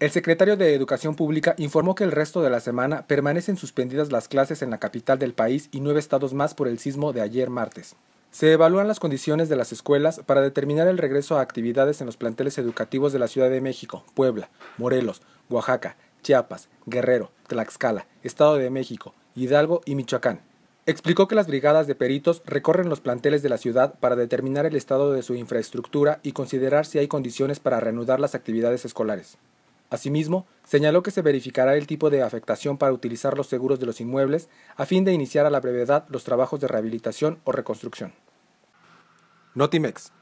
El secretario de Educación Pública informó que el resto de la semana permanecen suspendidas las clases en la capital del país y nueve estados más por el sismo de ayer martes. Se evalúan las condiciones de las escuelas para determinar el regreso a actividades en los planteles educativos de la Ciudad de México, Puebla, Morelos, Oaxaca, Chiapas, Guerrero, Tlaxcala, Estado de México, Hidalgo y Michoacán. Explicó que las brigadas de peritos recorren los planteles de la ciudad para determinar el estado de su infraestructura y considerar si hay condiciones para reanudar las actividades escolares. Asimismo, señaló que se verificará el tipo de afectación para utilizar los seguros de los inmuebles a fin de iniciar a la brevedad los trabajos de rehabilitación o reconstrucción. Notimex,